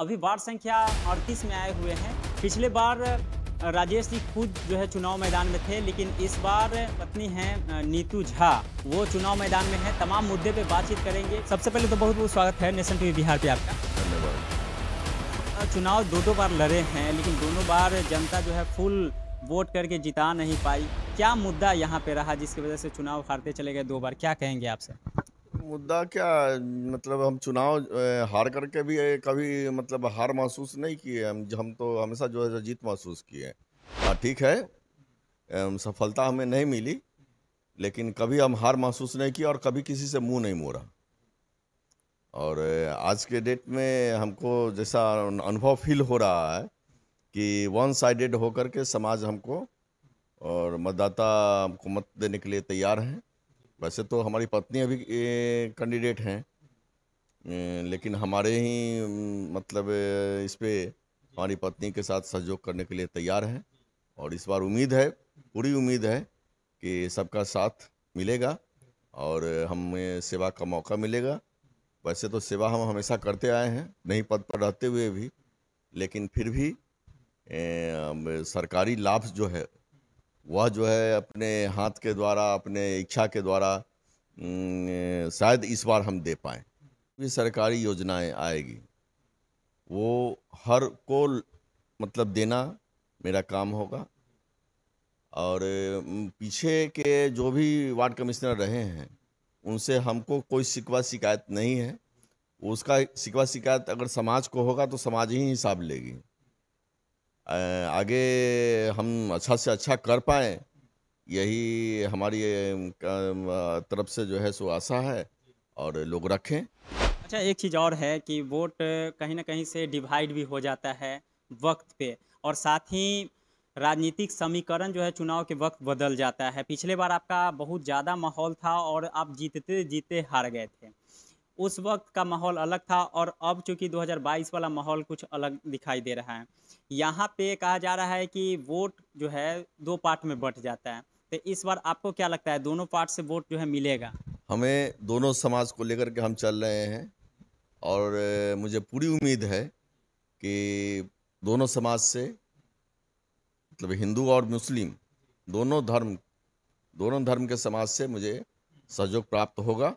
अभी बार संख्या अड़तीस में आए हुए हैं पिछले बार राजेश जी खुद जो है चुनाव मैदान में थे लेकिन इस बार पत्नी हैं नीतू झा वो चुनाव मैदान में है तमाम मुद्दे पे बातचीत करेंगे सबसे पहले तो बहुत बहुत स्वागत है नेशनल टीवी बिहार पे आपका धन्यवाद चुनाव दो दो बार लड़े हैं लेकिन दोनों बार जनता जो है फुल वोट करके जिता नहीं पाई क्या मुद्दा यहाँ पे रहा जिसकी वजह से चुनाव हारते चले गए दो बार क्या कहेंगे आपसे मुद्दा क्या मतलब हम चुनाव हार करके भी कभी मतलब हार महसूस नहीं किए हम हम तो हमेशा जो है जीत महसूस किए हाँ ठीक है सफलता हमें नहीं मिली लेकिन कभी हम हार महसूस नहीं किए और कभी किसी से मुंह नहीं मोड़ा और आज के डेट में हमको जैसा अनुभव फील हो रहा है कि वन साइडेड होकर के समाज हमको और मतदाता हमको मत देने के लिए तैयार हैं वैसे तो हमारी पत्नी अभी कैंडिडेट हैं लेकिन हमारे ही मतलब इस पर हमारी पत्नी के साथ सहयोग करने के लिए तैयार हैं और इस बार उम्मीद है पूरी उम्मीद है कि सबका साथ मिलेगा और हमें सेवा का मौका मिलेगा वैसे तो सेवा हम हमेशा करते आए हैं नहीं पद पर रहते हुए भी लेकिन फिर भी ए, सरकारी लाभ जो है वह जो है अपने हाथ के द्वारा अपने इच्छा के द्वारा शायद इस बार हम दे पाए ये सरकारी योजनाएं आएगी वो हर को मतलब देना मेरा काम होगा और पीछे के जो भी वार्ड कमिश्नर रहे हैं उनसे हमको कोई शिकवा शिकायत नहीं है उसका शिकवा शिकायत अगर समाज को होगा तो समाज ही हिसाब लेगी आगे हम अच्छा से अच्छा कर पाए यही हमारी तरफ से जो है सो आशा है और लोग रखें अच्छा एक चीज़ और है कि वोट कहीं ना कहीं से डिवाइड भी हो जाता है वक्त पे और साथ ही राजनीतिक समीकरण जो है चुनाव के वक्त बदल जाता है पिछले बार आपका बहुत ज़्यादा माहौल था और आप जीतते जीते हार गए थे उस वक्त का माहौल अलग था और अब चूंकि 2022 वाला माहौल कुछ अलग दिखाई दे रहा है यहाँ पे कहा जा रहा है कि वोट जो है दो पार्ट में बट जाता है तो इस बार आपको क्या लगता है दोनों पार्ट से वोट जो है मिलेगा हमें दोनों समाज को लेकर के हम चल रहे हैं और मुझे पूरी उम्मीद है कि दोनों समाज से मतलब हिंदू और मुस्लिम दोनों धर्म दोनों धर्म के समाज से मुझे सहयोग प्राप्त होगा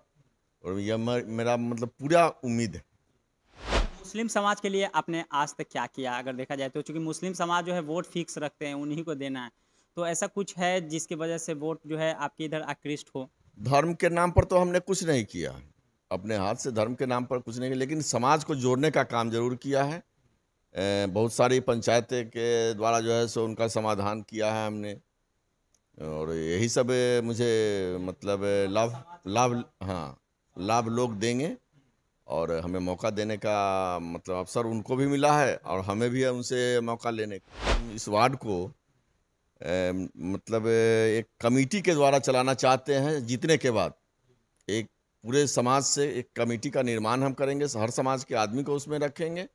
और यह मेरा मतलब पूरा उम्मीद है मुस्लिम समाज के लिए आपने आज तक क्या किया अगर देखा जाए तो चूँकि मुस्लिम समाज जो है वोट फिक्स रखते हैं उन्हीं को देना है तो ऐसा कुछ है जिसकी वजह से वोट जो है आपके इधर आकृष्ट हो धर्म के नाम पर तो हमने कुछ नहीं किया अपने हाथ से धर्म के नाम पर कुछ नहीं किया लेकिन समाज को जोड़ने का काम जरूर किया है बहुत सारी पंचायतें के द्वारा जो है सो उनका समाधान किया है हमने और यही सब मुझे मतलब लाभ लाभ हाँ लाभ लोग देंगे और हमें मौका देने का मतलब अवसर उनको भी मिला है और हमें भी उनसे मौका लेने का इस वार्ड को ए, मतलब एक कमेटी के द्वारा चलाना चाहते हैं जीतने के बाद एक पूरे समाज से एक कमेटी का निर्माण हम करेंगे हर समाज के आदमी को उसमें रखेंगे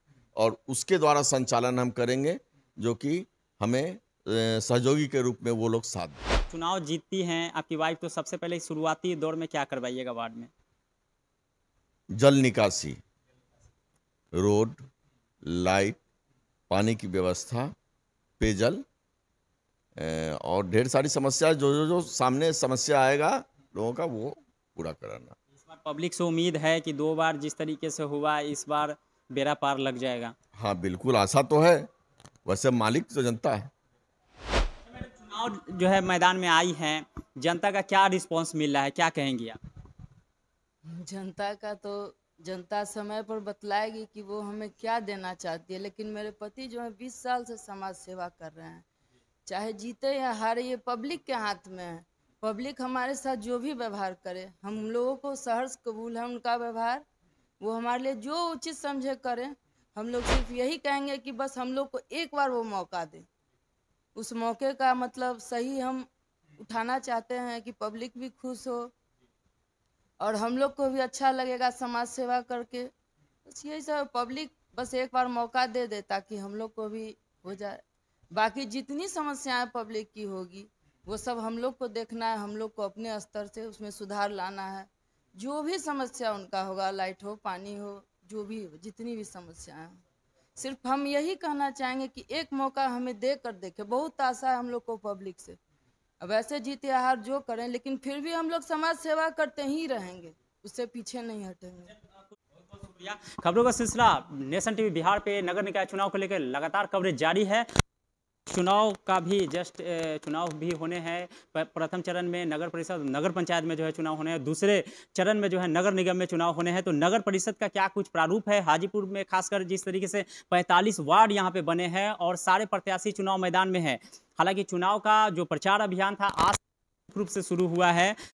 और उसके द्वारा संचालन हम करेंगे जो कि हमें सहयोगी के रूप में वो लोग साथ चुनाव जीतती हैं आपकी वाइफ तो सबसे पहले शुरुआती दौर में क्या करवाइएगा वार्ड में जल निकासी रोड लाइट पानी की व्यवस्था पेयजल और ढेर सारी समस्या जो जो जो सामने समस्या आएगा लोगों का वो पूरा कराना इस बार पब्लिक से उम्मीद है कि दो बार जिस तरीके से हुआ इस बार बेरा पार लग जाएगा हाँ बिल्कुल आशा तो है वैसे मालिक तो जनता है चुनाव जो है मैदान में आई है जनता का क्या रिस्पांस मिल रहा है क्या कहेंगे आप जनता का तो जनता समय पर बतलाएगी कि वो हमें क्या देना चाहती है लेकिन मेरे पति जो है बीस साल से समाज सेवा कर रहे हैं चाहे जीते या हारे ये पब्लिक के हाथ में है पब्लिक हमारे साथ जो भी व्यवहार करे हम लोगों को सहर्ष कबूल है उनका व्यवहार वो हमारे लिए जो उचित समझे करें हम लोग सिर्फ यही कहेंगे कि बस हम लोग को एक बार वो मौका दें उस मौके का मतलब सही हम उठाना चाहते हैं कि पब्लिक भी खुश हो और हम लोग को भी अच्छा लगेगा समाज सेवा करके बस यही सब पब्लिक बस एक बार मौका दे दे ताकि हम लोग को भी हो जाए बाकी जितनी समस्याएं पब्लिक की होगी वो सब हम लोग को देखना है हम लोग को अपने स्तर से उसमें सुधार लाना है जो भी समस्या उनका होगा लाइट हो पानी हो जो भी हो जितनी भी समस्याएं हो सिर्फ हम यही कहना चाहेंगे कि एक मौका हमें दे कर देखे बहुत आशा है हम लोग को पब्लिक से वैसे जी त्यौहार जो करें लेकिन फिर भी हम लोग समाज सेवा करते ही रहेंगे उससे पीछे नहीं हटेंगे खबरों का सिलसिला नेशन टीवी बिहार पे नगर निकाय चुनाव को लेकर लगातार कवरेज जारी है चुनाव का भी जस्ट चुनाव भी होने हैं प्रथम चरण में नगर परिषद नगर पंचायत में जो है चुनाव होने हैं दूसरे चरण में जो है नगर निगम में चुनाव होने हैं तो नगर परिषद का क्या कुछ प्रारूप है हाजीपुर में खासकर जिस तरीके से पैंतालीस वार्ड यहाँ पे बने हैं और सारे प्रत्याशी चुनाव मैदान में हैं हालांकि चुनाव का जो प्रचार अभियान था आज रूप से शुरू हुआ है